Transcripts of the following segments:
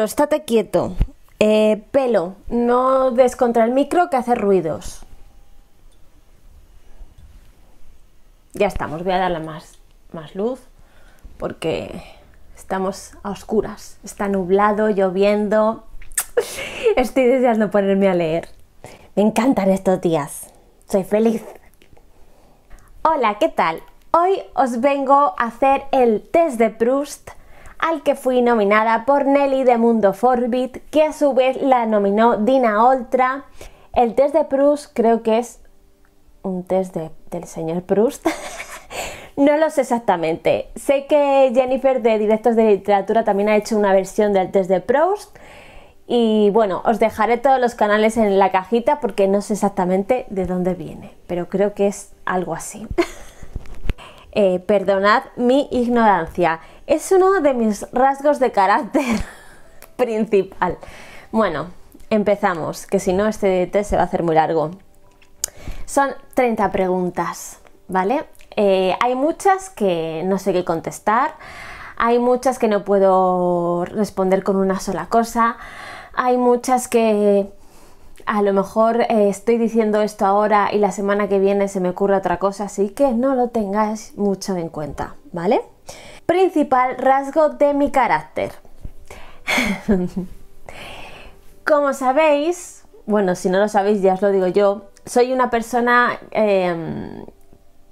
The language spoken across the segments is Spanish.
estate quieto. Eh, pelo, no des contra el micro que hace ruidos. Ya estamos, voy a darle más, más luz porque estamos a oscuras. Está nublado, lloviendo. Estoy deseando ponerme a leer. Me encantan estos días. Soy feliz. Hola, ¿qué tal? Hoy os vengo a hacer el test de Proust al que fui nominada por Nelly de Mundo Forbit, que a su vez la nominó Dina Oltra. El test de Proust creo que es un test del señor Proust. no lo sé exactamente. Sé que Jennifer de Directos de Literatura también ha hecho una versión del test de Proust. Y bueno, os dejaré todos los canales en la cajita porque no sé exactamente de dónde viene, pero creo que es algo así. Eh, perdonad mi ignorancia. Es uno de mis rasgos de carácter principal. Bueno, empezamos, que si no este test se va a hacer muy largo. Son 30 preguntas, ¿vale? Eh, hay muchas que no sé qué contestar, hay muchas que no puedo responder con una sola cosa, hay muchas que a lo mejor eh, estoy diciendo esto ahora y la semana que viene se me ocurre otra cosa, así que no lo tengáis mucho en cuenta, ¿vale? principal rasgo de mi carácter. Como sabéis, bueno, si no lo sabéis ya os lo digo yo, soy una persona em,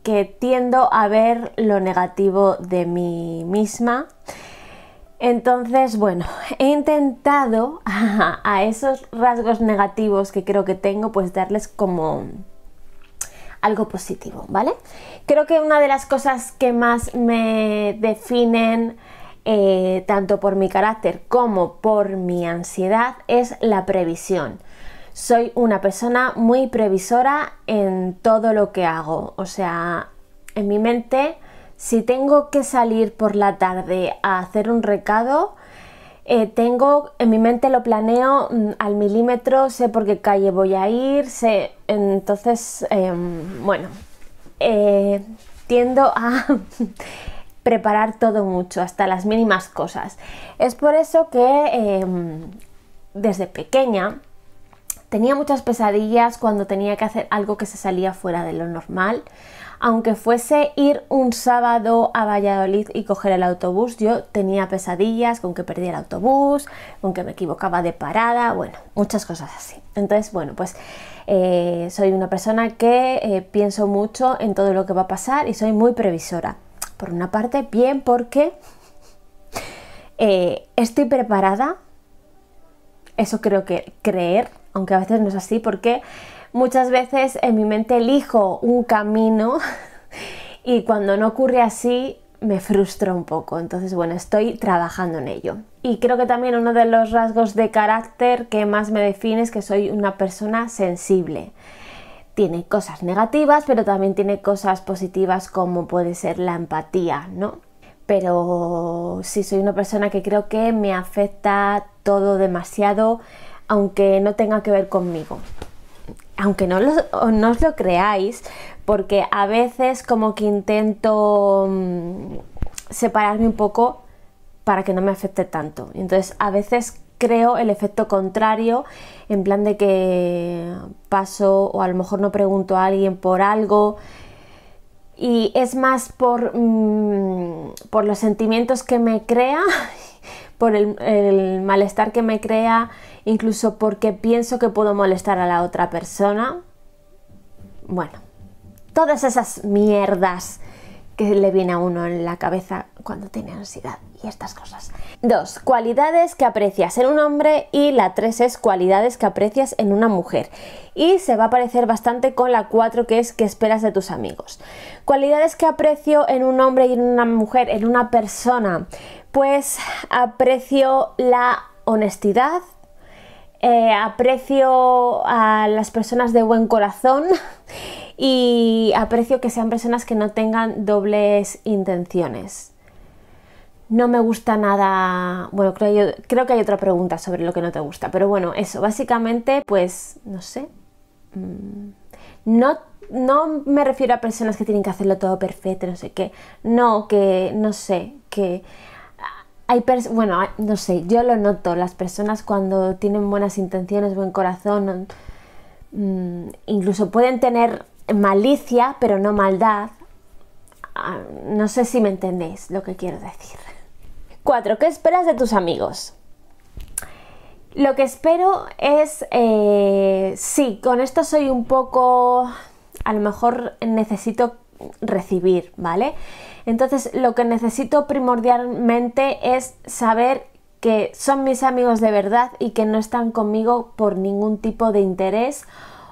que tiendo a ver lo negativo de mí misma. Entonces, bueno, he intentado a esos rasgos negativos que creo que tengo, pues darles como algo positivo, ¿vale? Creo que una de las cosas que más me definen eh, tanto por mi carácter como por mi ansiedad es la previsión. Soy una persona muy previsora en todo lo que hago, o sea, en mi mente si tengo que salir por la tarde a hacer un recado, eh, tengo en mi mente lo planeo mm, al milímetro, sé por qué calle voy a ir, sé, entonces, em, bueno, eh, tiendo a preparar todo mucho, hasta las mínimas cosas. Es por eso que em, desde pequeña Tenía muchas pesadillas cuando tenía que hacer algo que se salía fuera de lo normal. Aunque fuese ir un sábado a Valladolid y coger el autobús, yo tenía pesadillas con que perdía el autobús, con que me equivocaba de parada, bueno, muchas cosas así. Entonces, bueno, pues eh, soy una persona que eh, pienso mucho en todo lo que va a pasar y soy muy previsora. Por una parte, bien porque eh, estoy preparada, eso creo que creer aunque a veces no es así porque muchas veces en mi mente elijo un camino y cuando no ocurre así me frustro un poco. Entonces, bueno, estoy trabajando en ello. Y creo que también uno de los rasgos de carácter que más me define es que soy una persona sensible. Tiene cosas negativas, pero también tiene cosas positivas como puede ser la empatía, ¿no? Pero sí soy una persona que creo que me afecta todo demasiado aunque no tenga que ver conmigo. Aunque no, os lo creáis, porque a veces como que intento mm, separarme un poco para que no me afecte tanto. Entonces a veces creo el efecto contrario, en plan de que paso o a lo mejor no pregunto a alguien por algo y es más por, mm, los sentimientos que me crea, por el malestar que me crea incluso porque pienso que puedo molestar a la otra persona. Bueno, todas esas mierdas que le viene a uno en la cabeza cuando tiene ansiedad y estas cosas. Dos, cualidades que aprecias en un hombre y la tres es cualidades que aprecias en una mujer. Y se va a parecer bastante con la cuatro que es que esperas de tus amigos. Cualidades que aprecio en un hombre y en una mujer, en una persona. Pues aprecio la honestidad, eh, aprecio a las personas de buen corazón y aprecio que sean personas que no tengan dobles intenciones. No me gusta nada, bueno, creo, yo, creo que hay otra pregunta sobre lo que no te gusta, pero bueno, eso, básicamente, pues, no sé, mm, no, no me refiero a personas que tienen que hacerlo todo perfecto, no sé qué, no, que, no sé, que hay bueno, no sé, yo lo noto, las personas cuando tienen buenas intenciones, buen corazón, mm, incluso pueden tener malicia, pero no maldad. Ah, no sé si me entendéis lo que quiero decir. Cuatro, ¿Qué esperas de tus amigos? Lo que espero es, eh, sí, con esto soy un poco, a lo mejor necesito recibir, ¿vale? Entonces lo que necesito primordialmente es saber que son mis amigos de verdad y que no están conmigo por ningún tipo de interés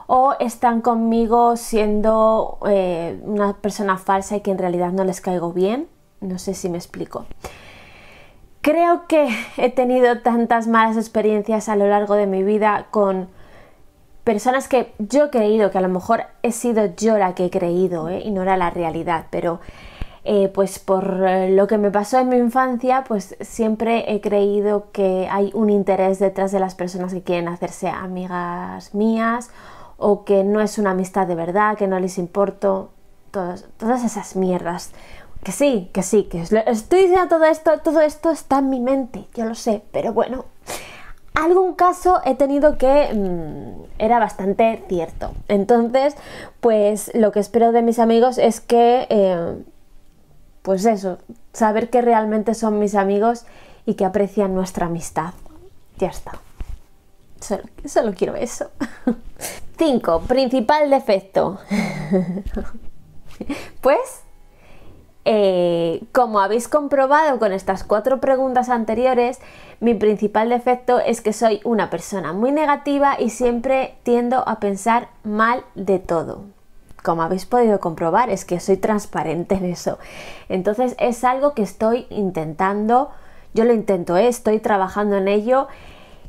o están conmigo siendo eh, una persona falsa y que en realidad no les caigo bien. No sé si me explico. Creo que he tenido tantas malas experiencias a lo largo de mi vida con personas que yo he creído, que a lo mejor he sido yo la que he creído ¿eh? y no era la realidad, pero eh, pues por eh, lo que me pasó en mi infancia, pues siempre he creído que hay un interés detrás de las personas que quieren hacerse amigas mías o que no es una amistad de verdad, que no les importo, todas, todas esas mierdas. Que sí, que sí, que estoy diciendo todo esto, todo esto está en mi mente, yo lo sé, pero bueno, algún caso he tenido que mm, era bastante cierto. Entonces, pues lo que espero de mis amigos es que, eh, pues eso, saber que realmente son mis amigos y que aprecian nuestra amistad. Ya está. Solo, solo quiero eso. 5. Principal defecto. pues eh, como habéis comprobado con estas cuatro preguntas anteriores, mi principal defecto es que soy una persona muy negativa y siempre tiendo a pensar mal de todo. Como habéis podido comprobar, es que soy transparente en eso. Entonces es algo que estoy intentando, yo lo intento, ¿eh? estoy trabajando en ello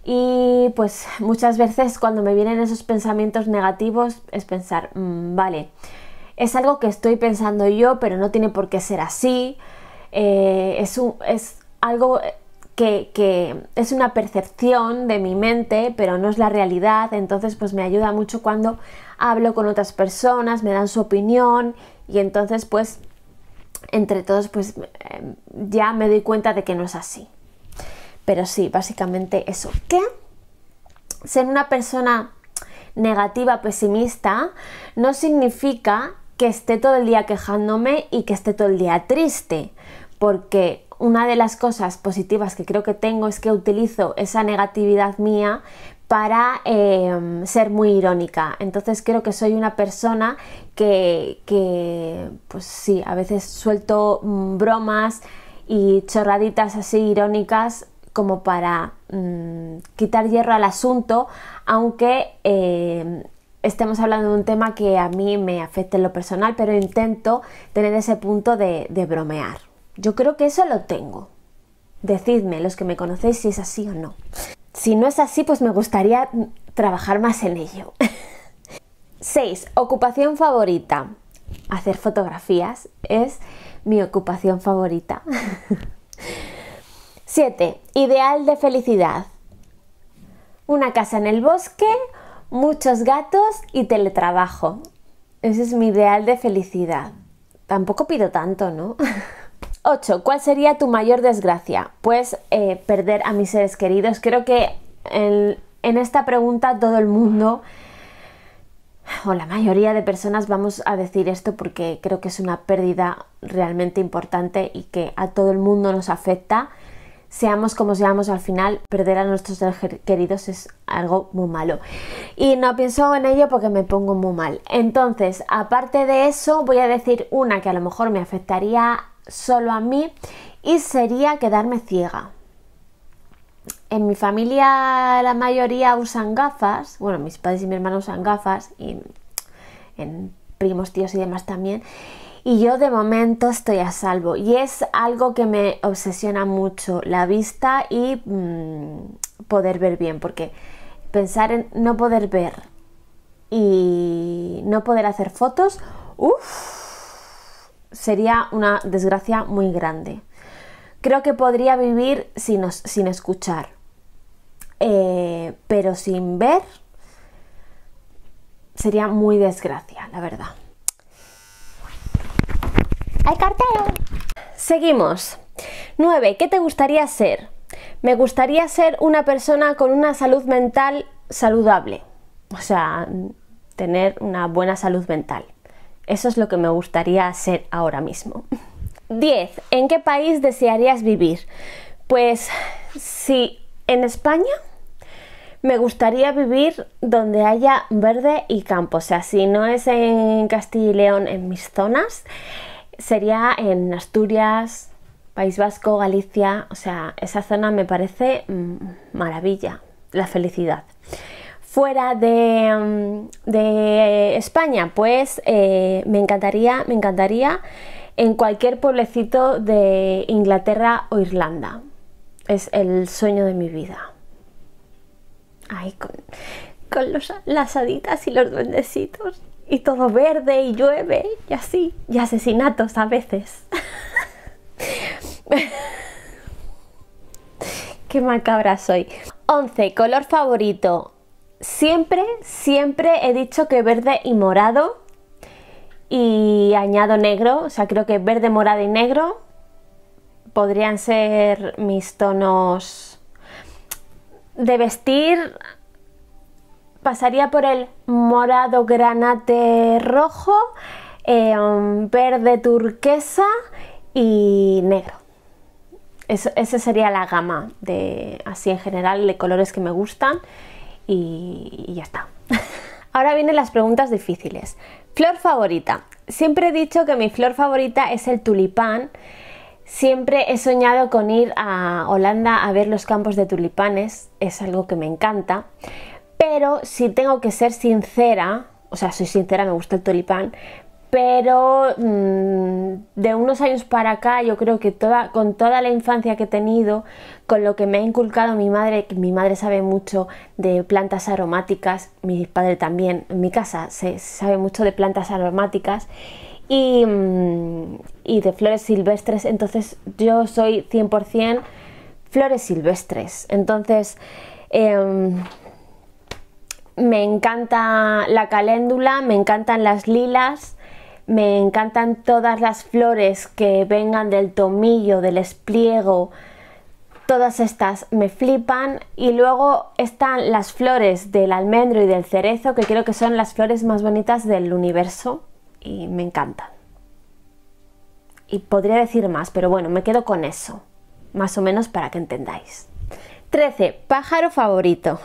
y pues muchas veces cuando me vienen esos pensamientos negativos es pensar, mm, vale, es algo que estoy pensando yo, pero no tiene por qué ser así. Eh, es, algo que, es una percepción de mi mente, pero no es la realidad. Entonces, pues me ayuda mucho cuando hablo con otras personas, me dan su opinión y entonces, pues, entre todos, pues eh, ya me doy cuenta de que no es así. Pero sí, básicamente eso. ¿Qué? Ser una persona negativa, pesimista, no significa que esté todo el día quejándome y que esté todo el día triste, porque una de las cosas positivas que creo que tengo es que utilizo esa negatividad mía para em, ser muy irónica. Entonces creo que soy una persona que, que pues sí, a veces suelto mm, bromas y chorraditas así irónicas como para mm, quitar hierro al asunto, aunque em, estemos hablando de un tema que a mí me afecte en lo personal, pero intento tener ese punto de, de bromear. Yo creo que eso lo tengo. Decidme, los que me conocéis, si es así o no. Si no es así, pues me gustaría trabajar más en ello. 6. Ocupación favorita. Hacer fotografías es mi ocupación favorita. 7. Ideal de felicidad. Una casa en el bosque, muchos gatos y teletrabajo. Ese es mi ideal de felicidad. Tampoco pido tanto, ¿no? 8. ¿Cuál sería tu mayor desgracia? Pues perder a mis seres queridos. Creo que en, en esta pregunta todo el mundo o la mayoría de personas vamos a decir esto porque creo que es una pérdida realmente importante y que a todo el mundo nos afecta seamos como seamos al final, perder a nuestros queridos es algo muy malo. Y no pienso en ello porque me pongo muy mal. Entonces, aparte de eso, voy a decir una que a lo mejor me afectaría solo a mí y sería quedarme ciega. En mi familia la mayoría usan gafas, bueno, mis padres y mi hermano usan gafas y en primos, tíos y demás también y yo de momento estoy a salvo. Y es algo que me obsesiona mucho, la vista y mm, poder ver bien, porque pensar en no poder ver y no poder hacer fotos, uff, sería una desgracia muy grande. Creo que podría vivir sin, sin escuchar, eh, pero sin ver sería muy desgracia, la verdad el cartero! Seguimos. 9. ¿Qué te gustaría ser? Me gustaría ser una persona con una salud mental saludable. O sea, tener una buena salud mental. Eso es lo que me gustaría ser ahora mismo. 10. ¿En qué país desearías vivir? Pues si en España me gustaría vivir donde haya verde y campo. O sea, si no es en Castilla y León, en mis zonas, sería en Asturias, País Vasco, Galicia, o sea, esa zona me parece mm, maravilla, la felicidad. Fuera de, mm, de España, pues eh, me encantaría, me encantaría en cualquier pueblecito de Inglaterra o Irlanda. Es el sueño de mi vida. Ay, con, las haditas y los duendecitos y todo verde y llueve y así, y asesinatos a veces. Qué macabra soy. 11. Color favorito. Siempre, siempre he dicho que verde y morado. Y añado negro. O sea, creo que verde, morado y negro podrían ser mis tonos de vestir pasaría por el morado granate rojo, eh, um, verde turquesa y negro. esa sería la gama de así en general de colores que me gustan y ya está. Ahora vienen las preguntas difíciles. Flor favorita. Siempre he dicho que mi flor favorita es el tulipán. Siempre he soñado con ir a Holanda a ver los campos de tulipanes. Es algo que me encanta. Pero si tengo que ser sincera, o sea, soy sincera, me gusta el tulipán, pero mm, de unos años para acá yo creo que con toda la infancia que he tenido, con lo que me ha inculcado mi madre, que mi madre sabe mucho de plantas aromáticas, mi padre también, en mi casa sabe mucho de plantas aromáticas mm, y, de flores silvestres, entonces yo soy 100% flores silvestres, entonces... Em, me encanta la caléndula, me encantan las lilas, me encantan todas las flores que vengan del tomillo, del espliego, todas estas me flipan y luego están las flores del almendro y del cerezo que creo que son las flores más bonitas del universo y me encantan. Y podría decir más, pero bueno, me quedo con eso, más o menos para que entendáis. 13. Pájaro favorito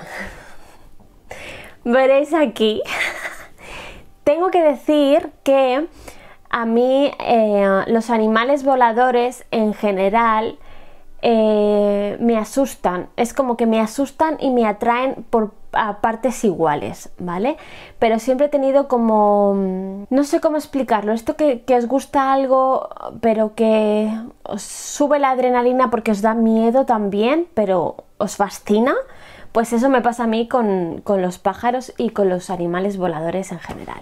veréis aquí, tengo que decir que a mí eh, los animales voladores en general eh, me asustan. Es como que me asustan y me atraen por partes iguales, ¿vale? Pero siempre he tenido como... No sé cómo explicarlo. Esto que, os gusta algo, pero que os sube la adrenalina porque os da miedo también, pero os fascina. Pues eso me pasa a mí con, los pájaros y con los animales voladores en general.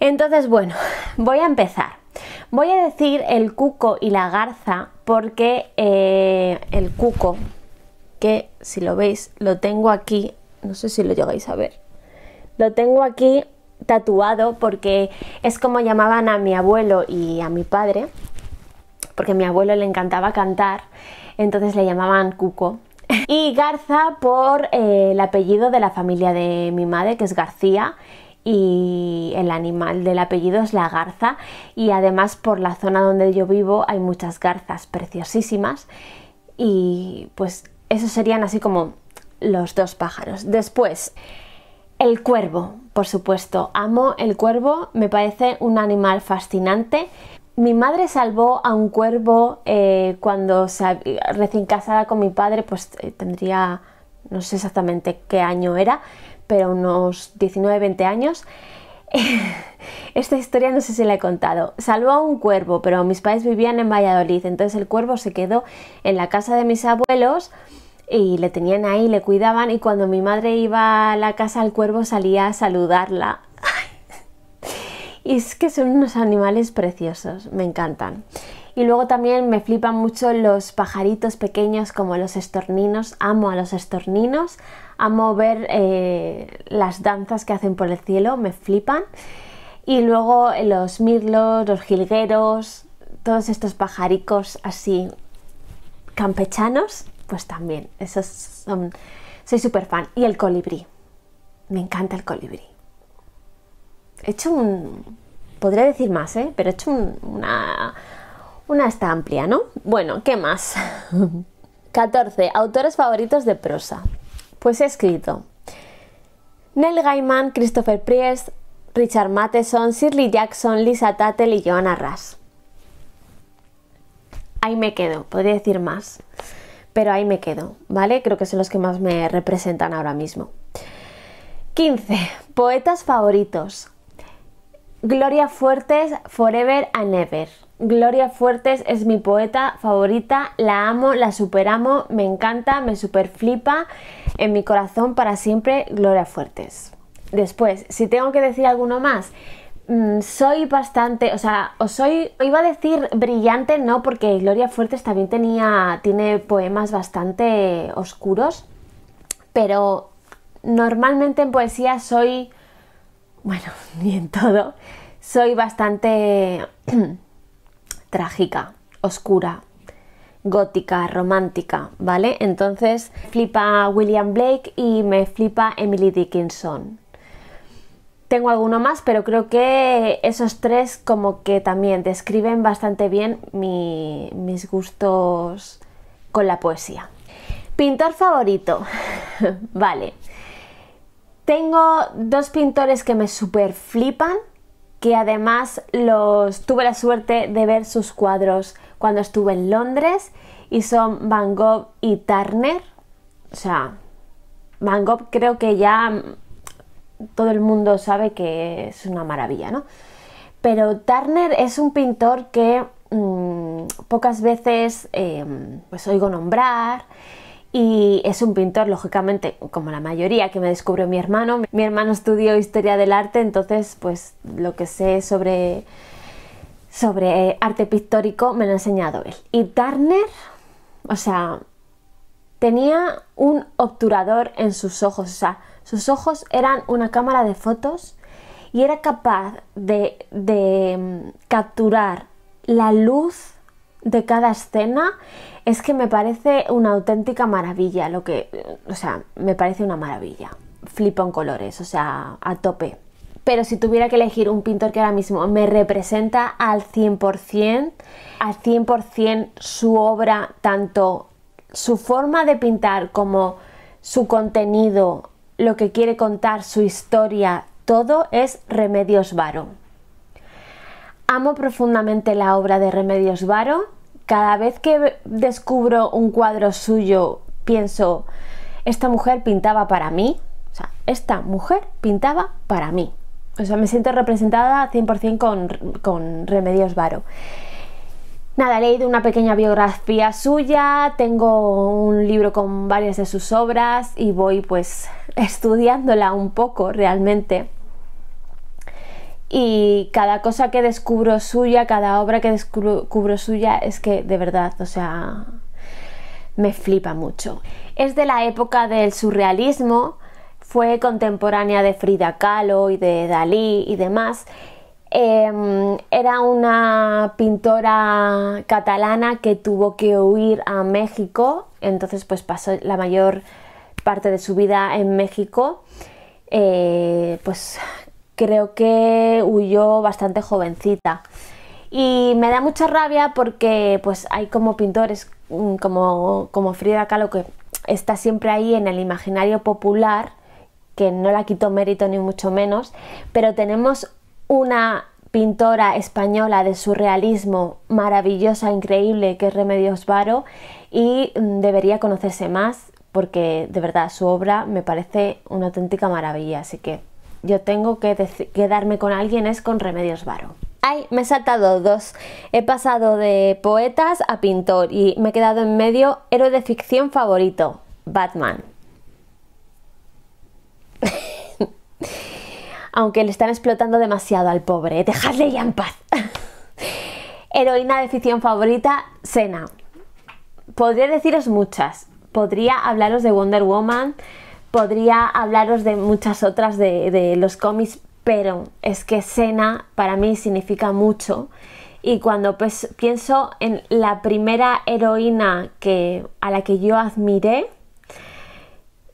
Entonces, bueno, voy a empezar. Voy a decir el cuco y la garza porque eh, el cuco, que si lo veis, lo tengo aquí, no sé si lo llegáis a ver, lo tengo aquí tatuado porque es como llamaban a mi abuelo y a mi padre, porque a mi abuelo le encantaba cantar, entonces le llamaban cuco y Garza por eh, el apellido de la familia de mi madre, que es García, y el animal del apellido es la garza y además por la zona donde yo vivo hay muchas garzas preciosísimas y pues esos serían así como los dos pájaros. Después, el cuervo, por supuesto. Amo el cuervo, me parece un animal fascinante mi madre salvó a un cuervo eh, cuando recién casada con mi padre, pues eh, tendría, no sé exactamente qué año era, pero unos 19, 20 años. Esta historia no sé si la he contado. Salvó a un cuervo, pero mis padres vivían en Valladolid, entonces el cuervo se quedó en la casa de mis abuelos y le tenían ahí, le cuidaban y cuando mi madre iba a la casa al cuervo salía a saludarla y es que son unos animales preciosos, me encantan. Y luego también me flipan mucho los pajaritos pequeños como los estorninos. Amo a los estorninos, amo ver eh, las danzas que hacen por el cielo, me flipan. Y luego los mirlos, los jilgueros, todos estos pajaricos así campechanos, pues también, esos son, soy súper fan. Y el colibrí, me encanta el colibrí he hecho un, podría decir más, ¿eh? pero he hecho un, una, una esta amplia, ¿no? Bueno, ¿qué más? 14. Autores favoritos de prosa. Pues he escrito Neil Gaiman, Christopher Priest, Richard Matheson, Shirley Jackson, Lisa Tattel y Joanna Ras. Ahí me quedo, podría decir más, pero ahí me quedo, ¿vale? Creo que son los que más me representan ahora mismo. 15. Poetas favoritos. Gloria Fuertes, Forever and Ever. Gloria Fuertes es mi poeta favorita, la amo, la superamo, me encanta, me super flipa. En mi corazón para siempre, Gloria Fuertes. Después, si tengo que decir alguno más, mm, soy bastante, o sea, o soy, iba a decir brillante, no, porque Gloria Fuertes también tenía, tiene poemas bastante oscuros, pero normalmente en poesía soy bueno, ni en todo, soy bastante trágica, oscura, gótica, romántica, ¿vale? Entonces flipa William Blake y me flipa Emily Dickinson. Tengo alguno más, pero creo que esos tres como que también describen bastante bien mis gustos con la poesía. Pintor favorito, vale. Tengo dos pintores que me super flipan, que además los tuve la suerte de ver sus cuadros cuando estuve en Londres y son Van Gogh y Turner. O sea, Van Gogh creo que ya mm, todo el mundo sabe que es una maravilla, ¿no? Pero Turner es un pintor que mm, pocas veces em, pues oigo nombrar y es un pintor, lógicamente, como la mayoría que me descubrió mi hermano. Mi hermano estudió historia del arte, entonces pues lo que sé sobre, sobre arte pictórico me lo ha enseñado él. Y Turner, o sea, tenía un obturador en sus ojos, o sea, sus ojos eran una cámara de fotos y era capaz de, de mm, capturar la luz de cada escena es que me parece una auténtica maravilla, lo que, o sea, me parece una maravilla. Flipo en colores, o sea, a tope. Pero si tuviera que elegir un pintor que ahora mismo me representa al 100%, al 100% su obra, tanto su forma de pintar como su contenido, lo que quiere contar, su historia, todo es Remedios Varo. Amo profundamente la obra de Remedios Varo cada vez que descubro un cuadro suyo, pienso, esta mujer pintaba para mí. O sea, esta mujer pintaba para mí. O sea, me siento representada 100% con, con Remedios Varo. Nada, he leído una pequeña biografía suya, tengo un libro con varias de sus obras y voy pues estudiándola un poco realmente y cada cosa que descubro suya, cada obra que descubro suya, es que de verdad, o sea, me flipa mucho. Es de la época del surrealismo, fue contemporánea de Frida Kahlo y de Dalí y demás. Em, era una pintora catalana que tuvo que huir a México, entonces pues pasó la mayor parte de su vida en México, eh, pues creo que huyó bastante jovencita. Y me da mucha rabia porque pues hay como pintores mm, como, como Frida Kahlo que está siempre ahí en el imaginario popular, que no la quito mérito ni mucho menos, pero tenemos una pintora española de surrealismo maravillosa, increíble, que es Remedios Varo, y mm, debería conocerse más porque de verdad su obra me parece una auténtica maravilla, así que yo tengo que quedarme con alguien es con Remedios Varo. Ay, me he saltado dos. He pasado de poetas a pintor y me he quedado en medio héroe de ficción favorito, Batman. Aunque le están explotando demasiado al pobre, ¿eh? dejadle ya en paz. Heroína de ficción favorita, Sena. Podría deciros muchas. Podría hablaros de Wonder Woman, podría hablaros de muchas otras de, los cómics, pero es que Sena para mí significa mucho. Y cuando pues, pienso en la primera heroína que, a la que yo admiré,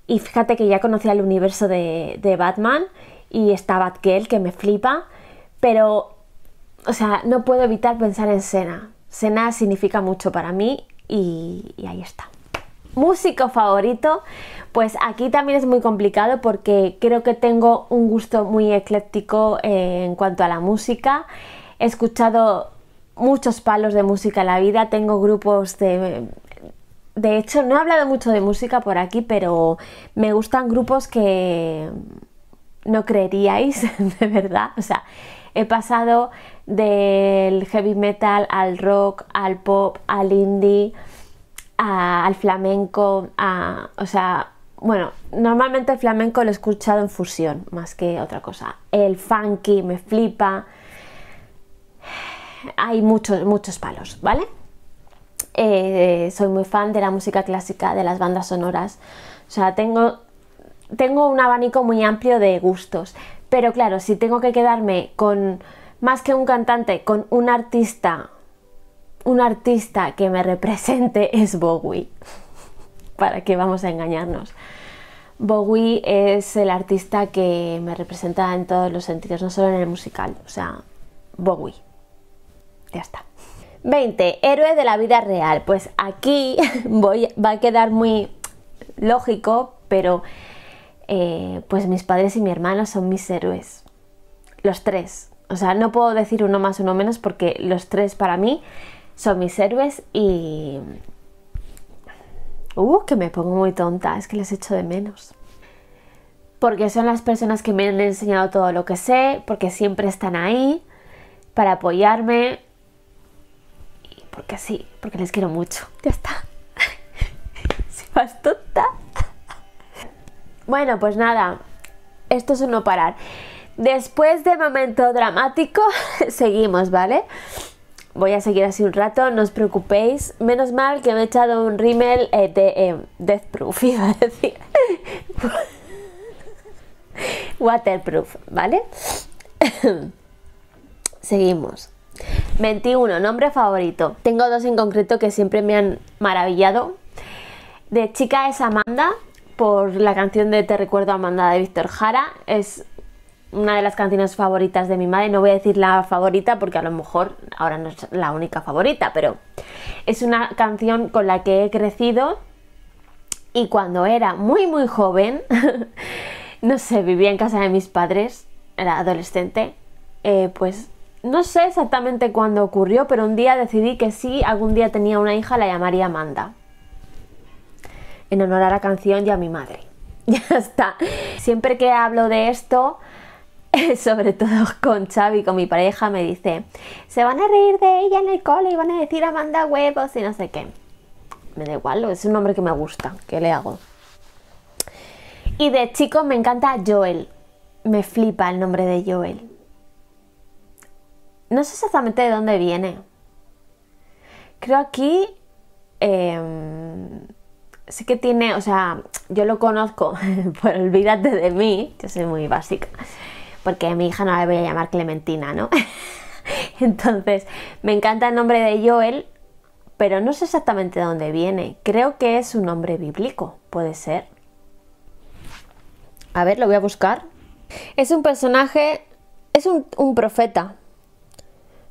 y fíjate que ya conocía el universo de, Batman y está Batgirl que me flipa, pero, o sea, no puedo evitar pensar en Sena. Sena significa mucho para mí y ahí está músico favorito, pues aquí también es muy complicado porque creo que tengo un gusto muy ecléctico eh, en cuanto a la música. He escuchado muchos palos de música en la vida, tengo grupos de... De hecho, no he hablado mucho de música por aquí, pero me gustan grupos que no creeríais, de verdad. O sea, he pasado del heavy metal al rock, al pop, al indie al flamenco, o sea, bueno, normalmente el flamenco lo he escuchado en fusión más que otra cosa. El funky me flipa. Hay muchos, muchos palos, ¿vale? Eh, soy muy fan de la música clásica, de las bandas sonoras. O sea, tengo, tengo un abanico muy amplio de gustos. Pero claro, si tengo que quedarme con más que un cantante, con un artista un artista que me represente es Bowie. ¿Para qué vamos a engañarnos? Bowie es el artista que me representa en todos los sentidos, no solo en el musical, o sea, Bowie. Ya está. 20. Héroe de la vida real. Pues aquí voy, va a quedar muy lógico, pero eh, pues mis padres y mi hermano son mis héroes. Los tres. O sea, no puedo decir uno más, uno menos, porque los tres para mí son mis héroes y... Uh, que me pongo muy tonta, es que les echo de menos. Porque son las personas que me han enseñado todo lo que sé, porque siempre están ahí para apoyarme y porque sí, porque les quiero mucho. Ya está. si vas tonta. bueno, pues nada, esto es un no parar. Después de momento dramático, seguimos, ¿vale? voy a seguir así un rato, no os preocupéis. Menos mal que me he echado un rímel eh, de eh, Death iba a decir. Waterproof, ¿vale? Seguimos. 21. Nombre favorito. Tengo dos en concreto que siempre me han maravillado. De chica es Amanda, por la canción de Te recuerdo Amanda de Víctor Jara. Es una de las canciones favoritas de mi madre. No voy a decir la favorita porque a lo mejor ahora no es la única favorita, pero es una canción con la que he crecido y cuando era muy muy joven, no sé, vivía en casa de mis padres, era adolescente, eh, pues no sé exactamente cuándo ocurrió, pero un día decidí que si algún día tenía una hija la llamaría Amanda. En honor a la canción y a mi madre. Ya está. Siempre que hablo de esto, sobre todo con Xavi, con mi pareja, me dice, se van a reír de ella en el cole y van a decir Amanda huevos y no sé qué. Me da igual, es un nombre que me gusta, que le hago? Y de chicos me encanta Joel, me flipa el nombre de Joel. No sé exactamente de dónde viene. Creo aquí... Em, sé que tiene, o sea, yo lo conozco, por olvídate de mí, yo soy muy básica porque a mi hija no la voy a llamar Clementina, ¿no? Entonces, me encanta el nombre de Joel, pero no sé exactamente de dónde viene. Creo que es un nombre bíblico, puede ser. A ver, lo voy a buscar. Es un personaje, es un, profeta.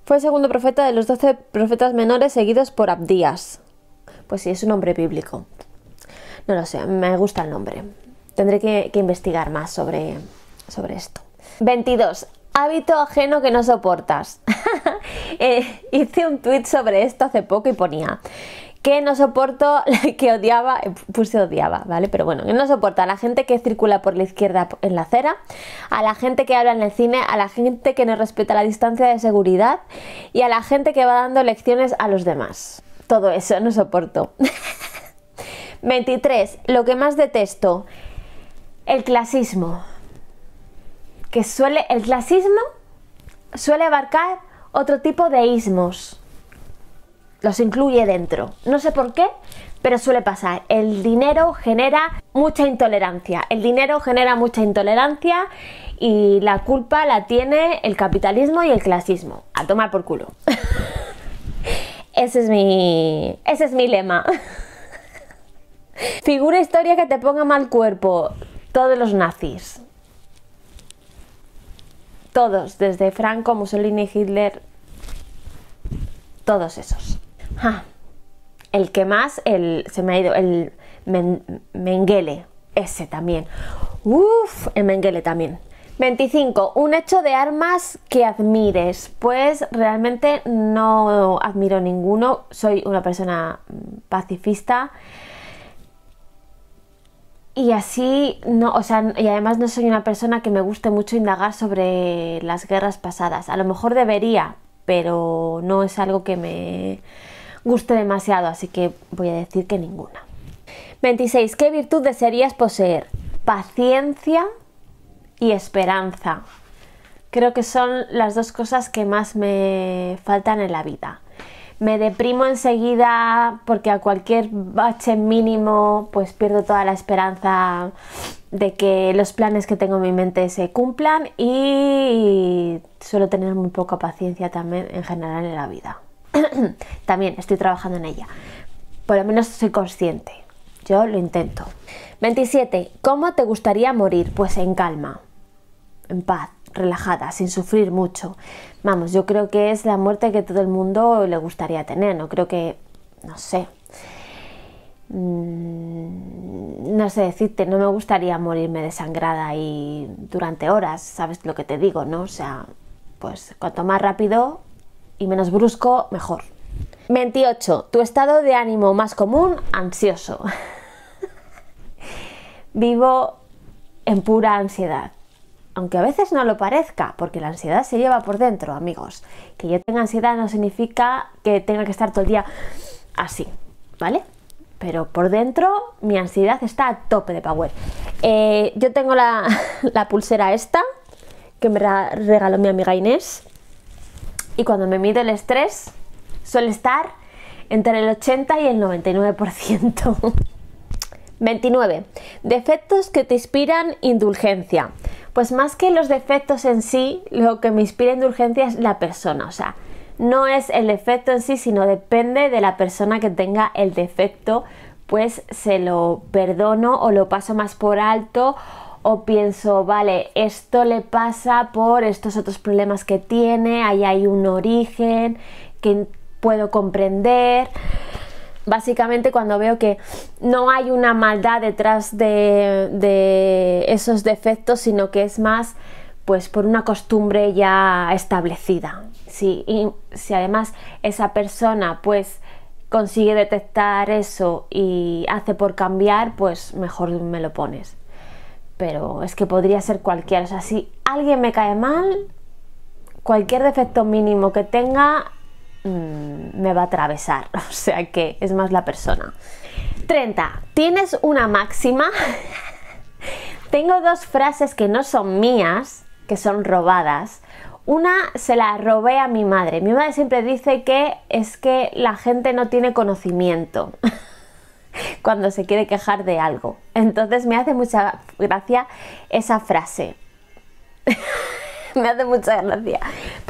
Fue el segundo profeta de los doce profetas menores seguidos por Abdías. Pues sí, es un nombre bíblico. No lo sé, me gusta el nombre. Tendré que, que investigar más sobre, sobre esto. 22. Hábito ajeno que no soportas. Eh, hice un tweet sobre esto hace poco y ponía que no soporto, que odiaba, eh, puse odiaba, ¿vale? Pero bueno, que no soporta a la gente que circula por la izquierda en la acera, a la gente que habla en el cine, a la gente que no respeta la distancia de seguridad y a la gente que va dando lecciones a los demás. Todo eso no soporto. 23. Lo que más detesto, el clasismo que suele, el clasismo suele abarcar otro tipo de ismos. Los incluye dentro. No sé por qué, pero suele pasar. El dinero genera mucha intolerancia. El dinero genera mucha intolerancia y la culpa la tiene el capitalismo y el clasismo. A tomar por culo. ese es mi. Ese es mi lema. Figura historia que te ponga mal cuerpo. Todos los nazis. Todos, desde Franco, Mussolini, Hitler, todos esos. Ah. el que más, el, se me ha ido, el Mengele, ese también. Uf, el Mengele también. 25. Un hecho de armas que admires. Pues realmente no admiro ninguno. Soy una persona mm, pacifista. Y así, no, o sea, y además no soy una persona que me guste mucho indagar sobre las guerras pasadas. A lo mejor debería, pero no es algo que me guste demasiado, así que voy a decir que ninguna. 26. ¿Qué virtud desearías poseer? Paciencia y esperanza. Creo que son las dos cosas que más me faltan en la vida me deprimo enseguida porque a cualquier bache mínimo pues pierdo toda la esperanza de que los planes que tengo en mi mente se cumplan y suelo tener muy poca paciencia también en general en la vida. también estoy trabajando en ella. Por lo menos soy consciente. Yo lo intento. 27. ¿Cómo te gustaría morir? Pues en calma, en paz, relajada, sin sufrir mucho. Vamos, yo creo que es la muerte que todo el mundo le gustaría tener, no creo que, no sé, mm, no sé decirte, no me gustaría morirme desangrada y durante horas, ¿sabes lo que te digo, no? O sea, pues cuanto más rápido y menos brusco, mejor. 28. Tu estado de ánimo más común, ansioso. Vivo en pura ansiedad aunque a veces no lo parezca, porque la ansiedad se lleva por dentro, amigos. Que yo tenga ansiedad no significa que tenga que estar todo el día así, ¿vale? Pero por dentro mi ansiedad está a tope de power. Eh, yo tengo la, la pulsera esta, que me regaló mi amiga Inés, y cuando me mide el estrés suele estar entre el 80 y el 99%. 29. Defectos que te inspiran indulgencia. Pues más que los defectos en sí, lo que me inspira indulgencia es la persona. O sea, no es el defecto en sí, sino depende de la persona que tenga el defecto, pues se lo perdono o lo paso más por alto o pienso, vale, esto le pasa por estos otros problemas que tiene, ahí hay un origen que puedo comprender básicamente cuando veo que no hay una maldad detrás de, esos defectos, sino que es más pues por una costumbre ya establecida. y si además esa persona pues consigue detectar eso y hace por cambiar, pues mejor me lo pones. Pero es que podría ser cualquiera. O sea, si alguien me cae mal, cualquier defecto mínimo que tenga Mm, me va a atravesar, o sea que es más la persona. 30. Tienes una máxima. Tengo dos frases que no son mías, que son robadas. Una se la robé a mi madre. Mi madre siempre dice que es que la gente no tiene conocimiento cuando se quiere quejar de algo. Entonces me hace mucha gracia esa frase. me hace mucha gracia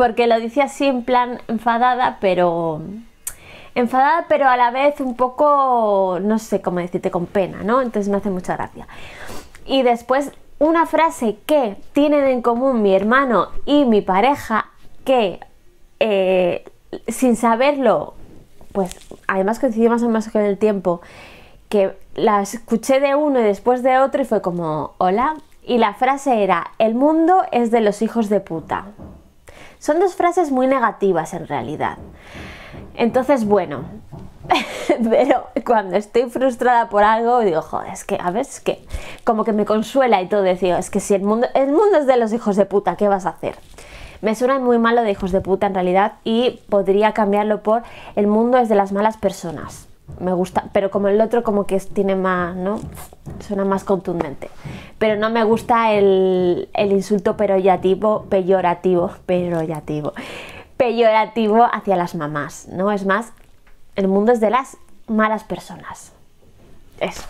porque lo dice así en plan enfadada, pero enfadada, pero a la vez un poco, no sé cómo decirte, con pena, ¿no? Entonces me hace mucha gracia. Y después una frase que tienen en común mi hermano y mi pareja, que eh, sin saberlo, pues además coincidimos más o menos con el tiempo, que la escuché de uno y después de otro y fue como, hola. Y la frase era, el mundo es de los hijos de puta. Son dos frases muy negativas en realidad. Entonces, bueno, pero cuando estoy frustrada por algo, digo, joder, es que, a ver, es que como que me consuela y todo, decía es que si el mundo, el mundo es de los hijos de puta, ¿qué vas a hacer? Me suena muy malo de hijos de puta en realidad y podría cambiarlo por el mundo es de las malas personas me gusta, pero como el otro como que tiene más, ¿no? Suena más contundente. Pero no me gusta el, el insulto peyorativo peyorativo, peyorativo, peyorativo hacia las mamás, ¿no? Es más, el mundo es de las malas personas. Eso.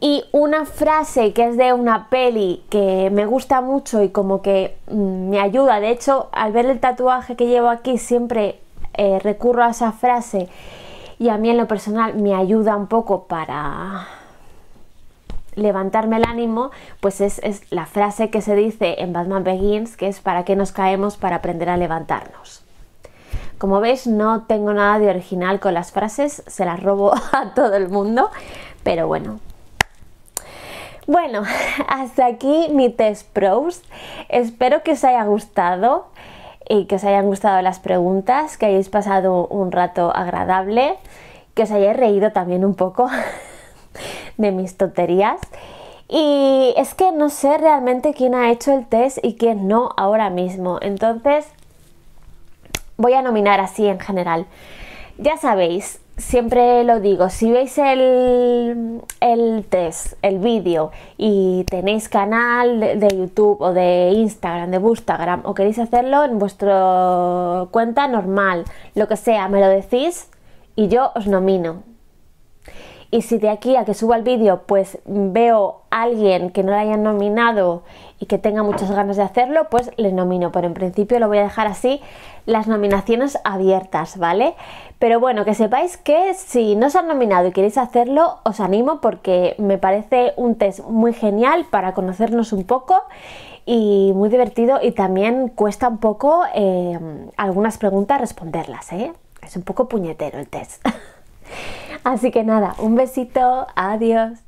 Y una frase que es de una peli que me gusta mucho y como que mm, me ayuda, de hecho, al ver el tatuaje que llevo aquí siempre eh, recurro a esa frase y a mí en lo personal me ayuda un poco para levantarme el ánimo, pues es, la frase que se dice en Batman Begins, que es para qué nos caemos para aprender a levantarnos. Como veis, no tengo nada de original con las frases, se las robo a todo el mundo, pero bueno. Bueno, hasta aquí mi test pros. Espero que os haya gustado y que os hayan gustado las preguntas, que hayáis pasado un rato agradable, que os hayáis reído también un poco de mis tonterías. Y es que no sé realmente quién ha hecho el test y quién no ahora mismo. Entonces, voy a nominar así en general. Ya sabéis, siempre lo digo, si veis el, el test, el vídeo y tenéis canal de, YouTube o de Instagram, de Instagram o queréis hacerlo en vuestra cuenta normal, lo que sea, me lo decís y yo os nomino. Y si de aquí a que suba el vídeo pues veo a alguien que no lo hayan nominado y que tenga muchas ganas de hacerlo, pues le nomino. Pero en principio lo voy a dejar así las nominaciones abiertas, ¿vale? Pero bueno, que sepáis que si no os han nominado y queréis hacerlo, os animo porque me parece un test muy genial para conocernos un poco y muy divertido y también cuesta un poco eh, algunas preguntas responderlas, ¿eh? Es un poco puñetero el test. Así que nada, un besito, adiós.